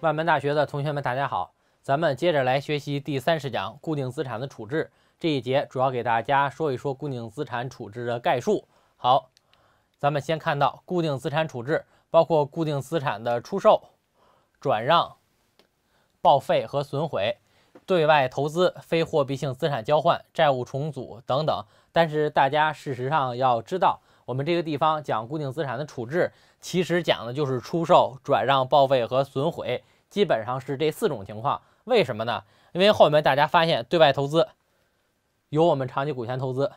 万门大学的同学们，大家好，咱们接着来学习第三十讲固定资产的处置这一节，主要给大家说一说固定资产处置的概述。好，咱们先看到固定资产处置包括固定资产的出售、转让、报废和损毁、对外投资、非货币性资产交换、债务重组等等。但是大家事实上要知道，我们这个地方讲固定资产的处置，其实讲的就是出售、转让、报废和损毁。基本上是这四种情况，为什么呢？因为后面大家发现对外投资有我们长期股权投资，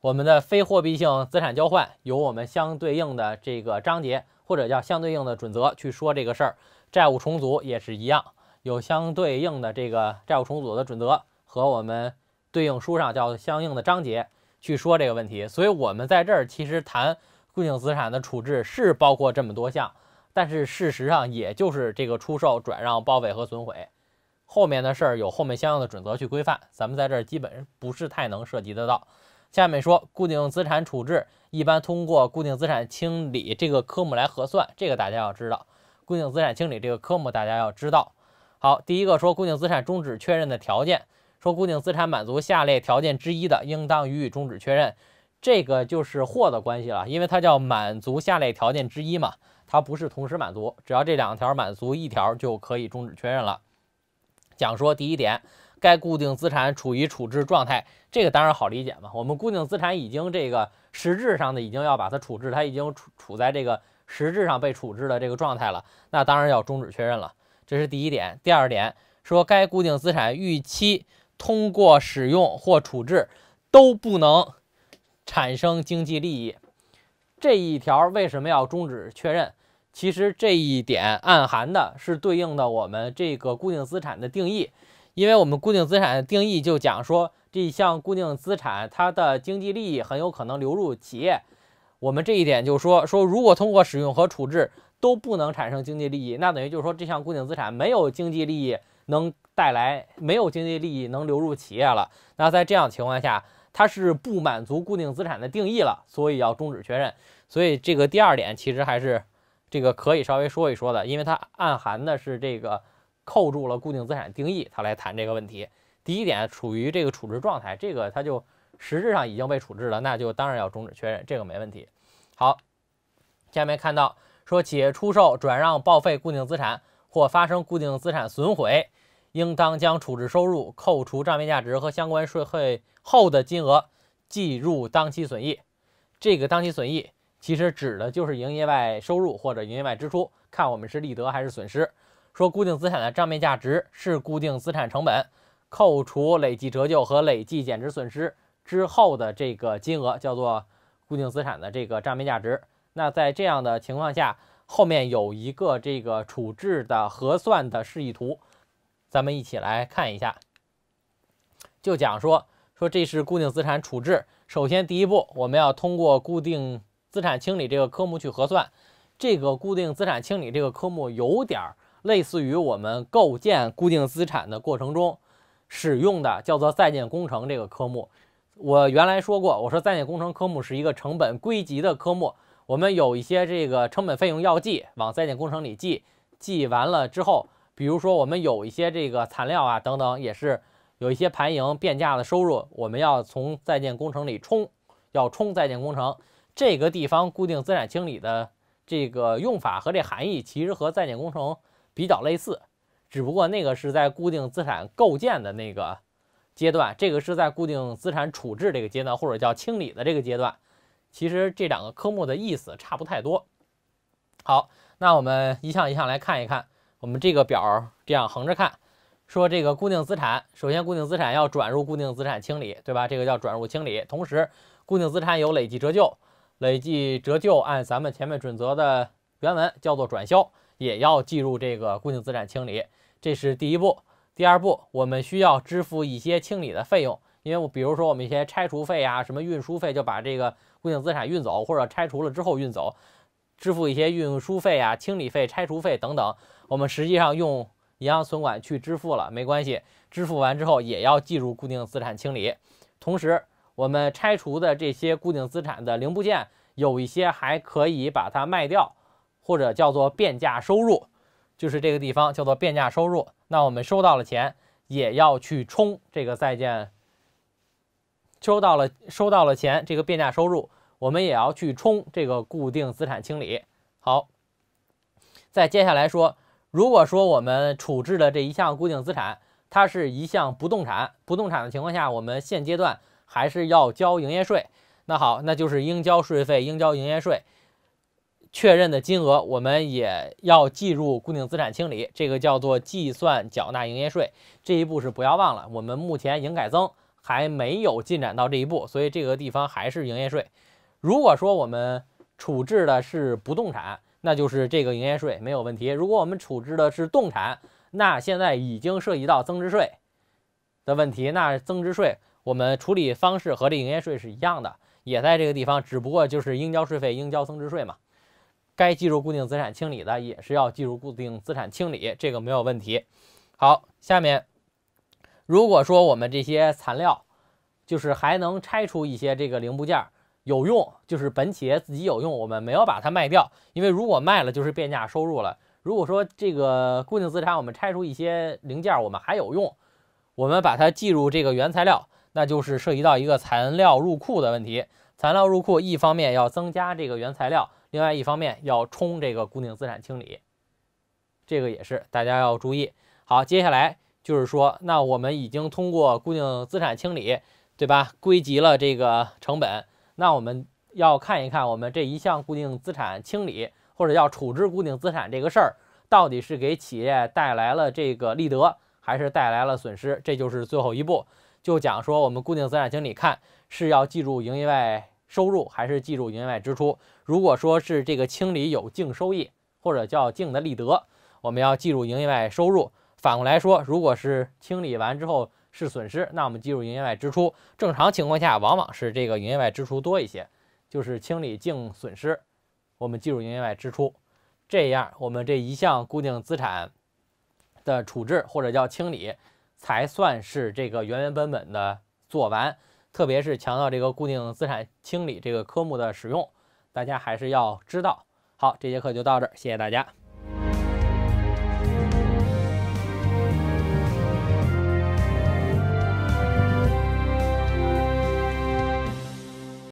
我们的非货币性资产交换有我们相对应的这个章节或者叫相对应的准则去说这个事儿，债务重组也是一样，有相对应的这个债务重组的准则和我们对应书上叫相应的章节去说这个问题，所以我们在这儿其实谈固定资产的处置是包括这么多项。但是事实上，也就是这个出售、转让、报废和损毁，后面的事儿有后面相应的准则去规范，咱们在这儿基本不是太能涉及得到。下面说固定资产处置，一般通过固定资产清理这个科目来核算，这个大家要知道。固定资产清理这个科目大家要知道。好，第一个说固定资产终止确认的条件，说固定资产满足下列条件之一的，应当予以终止确认。这个就是或的关系了，因为它叫满足下列条件之一嘛，它不是同时满足，只要这两条满足一条就可以终止确认了。讲说第一点，该固定资产处于处置状态，这个当然好理解嘛，我们固定资产已经这个实质上的已经要把它处置，它已经处处在这个实质上被处置的这个状态了，那当然要终止确认了，这是第一点。第二点说该固定资产预期通过使用或处置都不能。产生经济利益这一条为什么要终止确认？其实这一点暗含的是对应的我们这个固定资产的定义，因为我们固定资产的定义就讲说这一项固定资产它的经济利益很有可能流入企业。我们这一点就说说，如果通过使用和处置都不能产生经济利益，那等于就是说这项固定资产没有经济利益能带来，没有经济利益能流入企业了。那在这样情况下。它是不满足固定资产的定义了，所以要终止确认。所以这个第二点其实还是这个可以稍微说一说的，因为它暗含的是这个扣住了固定资产定义，它来谈这个问题。第一点处于这个处置状态，这个它就实质上已经被处置了，那就当然要终止确认，这个没问题。好，下面看到说企业出售、转让、报废固定资产或发生固定资产损毁。应当将处置收入扣除账面价值和相关税费后的金额计入当期损益。这个当期损益其实指的就是营业外收入或者营业外支出，看我们是利得还是损失。说固定资产的账面价值是固定资产成本扣除累计折旧和累计减值损失之后的这个金额，叫做固定资产的这个账面价值。那在这样的情况下，后面有一个这个处置的核算的示意图。咱们一起来看一下，就讲说说这是固定资产处置。首先，第一步我们要通过固定资产清理这个科目去核算。这个固定资产清理这个科目有点类似于我们构建固定资产的过程中使用的叫做在建工程这个科目。我原来说过，我说在建工程科目是一个成本归集的科目，我们有一些这个成本费用要记往在建工程里记，记完了之后。比如说，我们有一些这个残料啊，等等，也是有一些盘盈变价的收入，我们要从在建工程里冲，要冲在建工程。这个地方固定资产清理的这个用法和这含义，其实和在建工程比较类似，只不过那个是在固定资产构建的那个阶段，这个是在固定资产处置这个阶段或者叫清理的这个阶段。其实这两个科目的意思差不太多。好，那我们一项一项来看一看。我们这个表这样横着看，说这个固定资产，首先固定资产要转入固定资产清理，对吧？这个叫转入清理。同时，固定资产有累计折旧，累计折旧按咱们前面准则的原文叫做转销，也要计入这个固定资产清理。这是第一步。第二步，我们需要支付一些清理的费用，因为我比如说我们一些拆除费啊，什么运输费，就把这个固定资产运走或者拆除了之后运走，支付一些运输费啊、清理费、拆除费等等。我们实际上用银行存款去支付了，没关系。支付完之后也要计入固定资产清理。同时，我们拆除的这些固定资产的零部件，有一些还可以把它卖掉，或者叫做变价收入，就是这个地方叫做变价收入。那我们收到了钱，也要去冲这个在建。收到了，收到了钱，这个变价收入，我们也要去冲这个固定资产清理。好，再接下来说。如果说我们处置的这一项固定资产，它是一项不动产，不动产的情况下，我们现阶段还是要交营业税。那好，那就是应交税费、应交营业税确认的金额，我们也要计入固定资产清理，这个叫做计算缴纳营业税这一步是不要忘了。我们目前营改增还没有进展到这一步，所以这个地方还是营业税。如果说我们处置的是不动产，那就是这个营业税没有问题。如果我们处置的是动产，那现在已经涉及到增值税的问题。那增值税我们处理方式和这营业税是一样的，也在这个地方，只不过就是应交税费、应交增值税嘛。该计入固定资产清理的也是要计入固定资产清理，这个没有问题。好，下面如果说我们这些残料，就是还能拆除一些这个零部件儿。有用就是本企业自己有用，我们没有把它卖掉，因为如果卖了就是变价收入了。如果说这个固定资产我们拆除一些零件，我们还有用，我们把它计入这个原材料，那就是涉及到一个材料入库的问题。材料入库一方面要增加这个原材料，另外一方面要冲这个固定资产清理，这个也是大家要注意。好，接下来就是说，那我们已经通过固定资产清理，对吧？归集了这个成本。那我们要看一看我们这一项固定资产清理，或者要处置固定资产这个事儿，到底是给企业带来了这个利得，还是带来了损失？这就是最后一步，就讲说我们固定资产清理看是要计入营业外收入，还是计入营业外支出。如果说是这个清理有净收益，或者叫净的利得，我们要计入营业外收入。反过来说，如果是清理完之后，是损失，那我们计入营业外支出。正常情况下，往往是这个营业外支出多一些，就是清理净损失，我们计入营业外支出。这样我们这一项固定资产的处置或者叫清理，才算是这个原原本本的做完。特别是强调这个固定资产清理这个科目的使用，大家还是要知道。好，这节课就到这，谢谢大家。